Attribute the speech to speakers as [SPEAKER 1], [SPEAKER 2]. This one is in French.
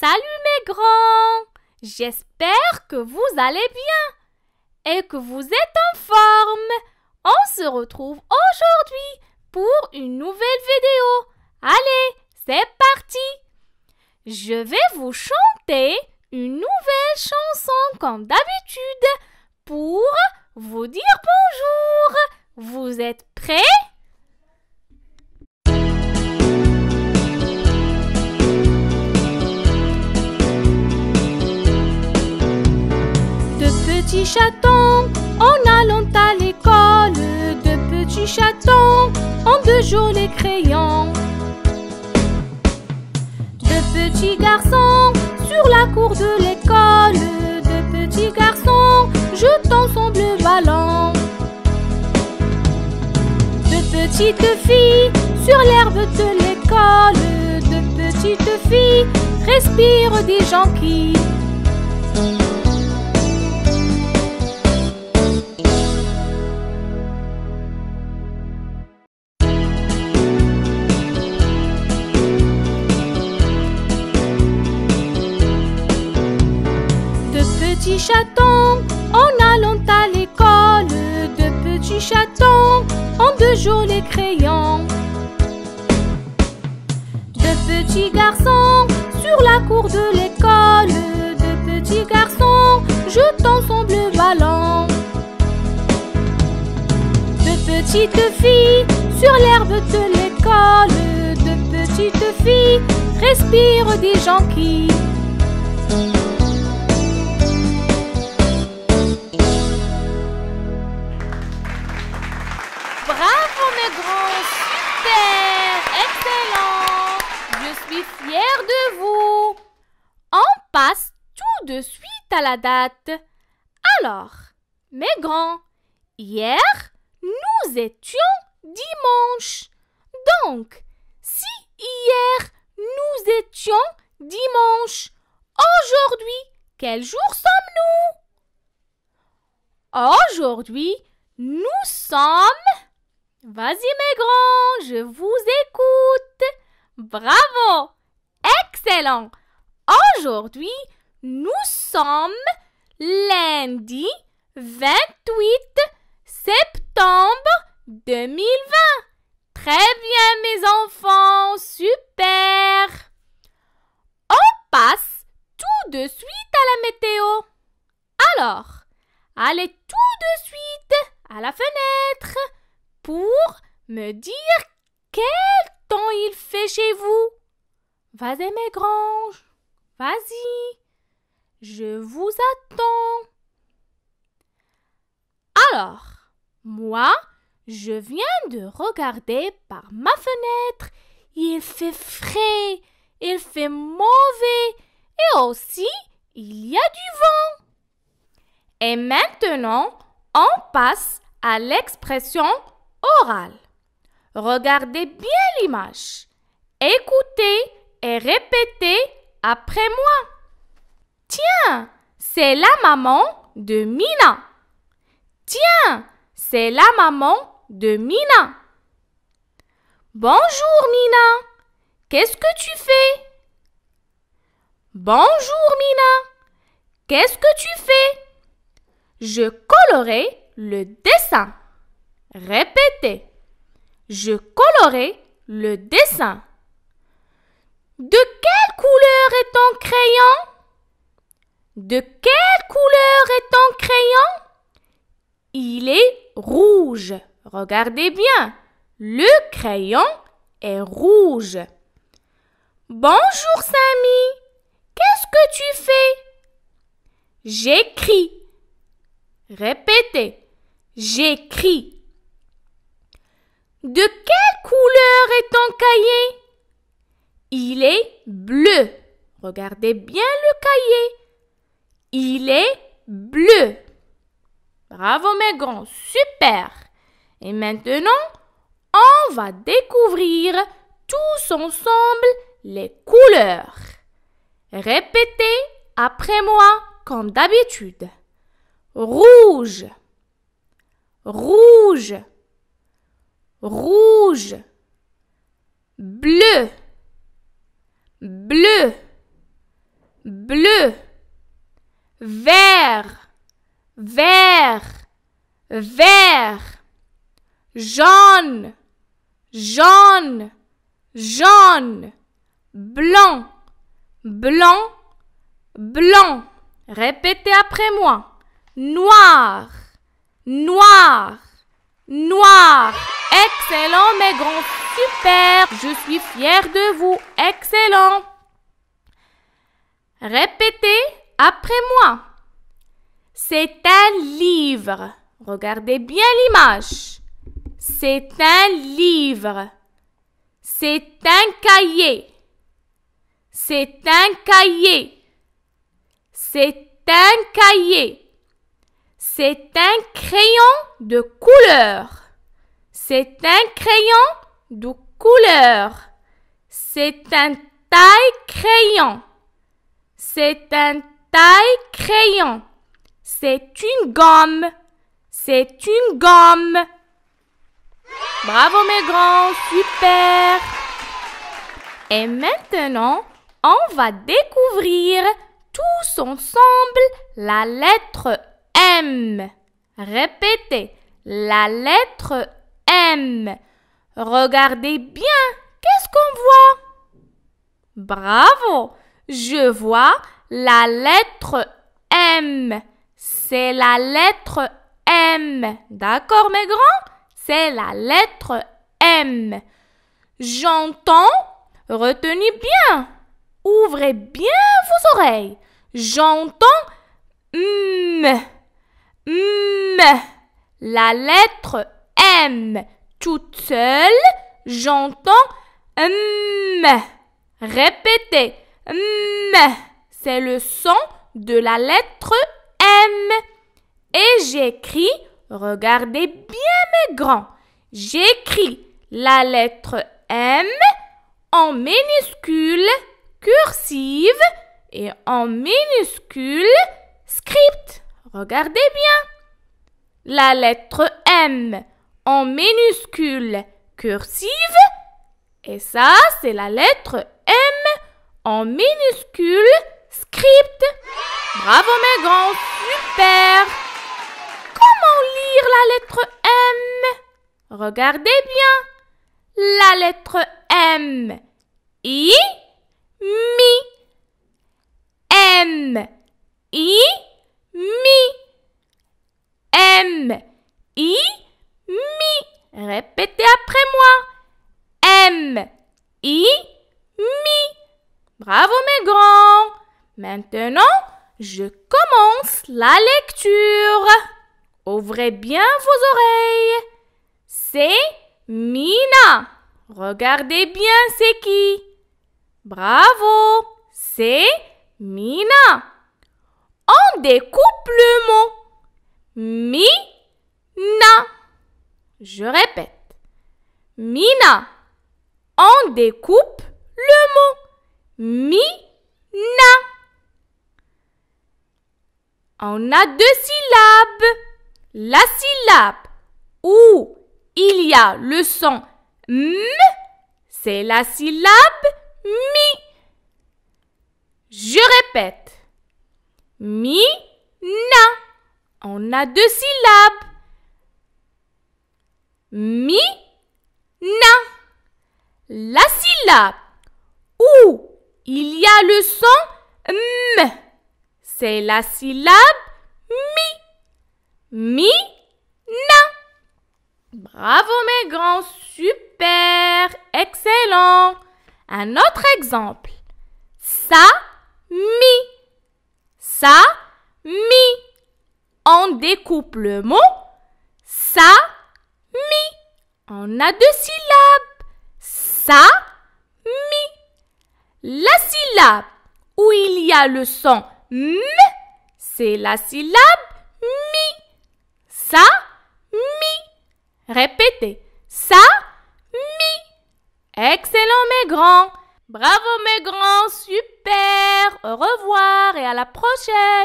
[SPEAKER 1] Salut mes grands J'espère que vous allez bien et que vous êtes en forme. On se retrouve aujourd'hui pour une nouvelle vidéo. Allez, c'est parti Je vais vous chanter une nouvelle chanson comme d'habitude pour vous dire bonjour. Vous êtes prêts petits chatons en allant à l'école. De petits chatons en deux jours les crayons. De petits garçons sur la cour de l'école. De petits garçons jetant son bleu ballon. De petites filles sur l'herbe de l'école. De petites filles respirent des qui... chatons en allant à l'école. Deux petits chatons en deux jours les crayons. de petits garçons sur la cour de l'école. de petits garçons jetant son bleu ballon. de petites filles sur l'herbe de l'école. de petites filles respirent des jonquilles. de vous. On passe tout de suite à la date. Alors, mes grands, hier, nous étions dimanche. Donc, si hier, nous étions dimanche, aujourd'hui, quel jour sommes-nous Aujourd'hui, nous sommes... Vas-y mes grands, je vous écoute. Bravo excellent. Aujourd'hui, nous sommes lundi 28 septembre 2020. Très bien mes enfants, super. On passe tout de suite à la météo. Alors, allez tout de suite à la fenêtre pour me dire quel temps il fait chez vous. Vas-y, granges, vas-y, je vous attends. Alors, moi, je viens de regarder par ma fenêtre. Il fait frais, il fait mauvais, et aussi il y a du vent. Et maintenant, on passe à l'expression orale. Regardez bien l'image. Écoutez et répétez après moi. Tiens, c'est la maman de Mina. Tiens, c'est la maman de Mina. Bonjour Mina. Qu'est-ce que tu fais Bonjour Mina. Qu'est-ce que tu fais Je colorais le dessin. Répétez. Je colorais le dessin. De quelle couleur est ton crayon Il est rouge. Regardez bien. Le crayon est rouge. Bonjour Samy. Qu'est-ce que tu fais J'écris. Répétez. J'écris. De quelle couleur est ton cahier Il est bleu. Regardez bien le cahier. Il est bleu. Bravo mes super. Et maintenant, on va découvrir tous ensemble les couleurs. Répétez après moi comme d'habitude. Rouge, rouge, rouge, bleu, bleu, bleu. Vert, vert, vert jaune, jaune, jaune, blanc, blanc, blanc. Répétez après moi. Noir, noir, noir. Excellent, mes grands. Super. Je suis fière de vous. Excellent. Répétez après moi. C'est un livre. Regardez bien l'image. C'est un livre. C'est un cahier. C'est un cahier. C'est un cahier. C'est un crayon de couleur. C'est un crayon de couleur. C'est un taille-crayon. C'est un taille crayon. C'est une gomme. C'est une gomme. Bravo mes grands, super. Et maintenant, on va découvrir tous ensemble la lettre M. Répétez, la lettre M. Regardez bien, qu'est-ce qu'on voit Bravo, je vois la lettre M. C'est la lettre M. D'accord, mes grands C'est la lettre M. J'entends. Retenez bien. Ouvrez bien vos oreilles. J'entends M. M. La lettre M. Toute seule, j'entends M. Répétez. M. C'est le son de la lettre M. Et j'écris, regardez bien mes grands, j'écris la lettre M en minuscule cursive et en minuscule script. Regardez bien. La lettre M en minuscule cursive et ça c'est la lettre M en minuscule script. Bravo grands! super. Comment lire la lettre M Regardez bien. La lettre M. I mi M I mi M I mi Répétez après moi M I mi Bravo mes grands Maintenant, je commence la lecture. Ouvrez bien vos oreilles. C'est Mina. Regardez bien c'est qui. Bravo, c'est Mina. On découpe le mot. Mina. Je répète. Mina. On découpe le mot. Mina. On a deux syllabes. La syllabe où il y a le son m, c'est la syllabe mi. Je répète. Mi, na. On a deux syllabes. Mi, na. La syllabe où il y a le son m c'est la syllabe mi. Mi, na. Bravo mes grands, super, excellent. Un autre exemple. Sa, mi. Sa, mi. On découpe le mot sa, mi. On a deux syllabes. Sa, mi. La syllabe où il y a le son M, c'est la syllabe mi. Ça, mi. Répétez. Ça, mi. Excellent mes grands. Bravo mes grands. Super. Au revoir et à la prochaine.